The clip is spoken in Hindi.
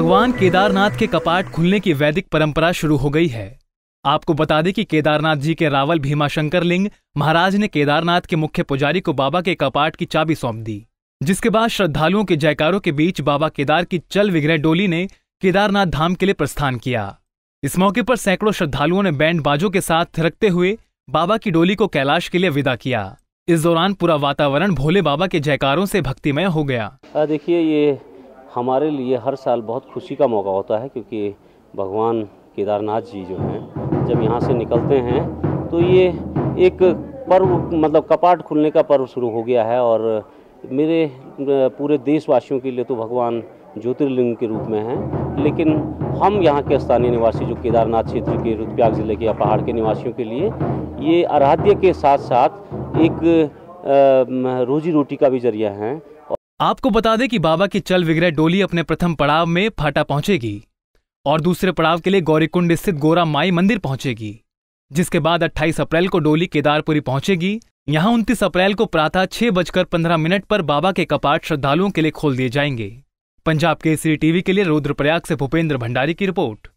भगवान केदारनाथ के कपाट खुलने की वैदिक परंपरा शुरू हो गई है आपको बता दें कि केदारनाथ जी के रावल भीमाशंकर लिंग महाराज ने केदारनाथ के मुख्य पुजारी को बाबा के कपाट की चाबी सौंप दी जिसके बाद श्रद्धालुओं के जयकारों के बीच बाबा केदार की चल विग्रह डोली ने केदारनाथ धाम के लिए प्रस्थान किया इस मौके पर सैकड़ों श्रद्धालुओं ने बैंड बाजों के साथ थिरकते हुए बाबा की डोली को कैलाश के लिए विदा किया इस दौरान पूरा वातावरण भोले बाबा के जयकारों से भक्तिमय हो गया देखिए ये हमारे लिए हर साल बहुत खुशी का मौका होता है क्योंकि भगवान केदारनाथ जी जो हैं जब यहाँ से निकलते हैं तो ये एक पर्व मतलब कपाट खुलने का पर्व शुरू हो गया है और मेरे पूरे देशवासियों के लिए तो भगवान ज्योतिर्लिंग के रूप में हैं लेकिन हम यहाँ के स्थानीय निवासी जो केदारनाथ क्षेत्र के रुद्रप्रयाग ज़िले के या पहाड़ के निवासियों के लिए ये आराध्य के साथ साथ एक रोजी रोटी का भी जरिया हैं आपको बता दें कि बाबा की चल विग्रह डोली अपने प्रथम पड़ाव में फाटा पहुंचेगी और दूसरे पड़ाव के लिए गौरीकुंड स्थित गोरा माई मंदिर पहुंचेगी जिसके बाद 28 अप्रैल को डोली केदारपुरी पहुंचेगी यहां उनतीस अप्रैल को प्रातः छह बजकर पंद्रह मिनट पर बाबा के कपाट श्रद्धालुओं के लिए खोल दिए जाएंगे पंजाब के सी टीवी के लिए रुद्रप्रयाग से भूपेंद्र भंडारी की रिपोर्ट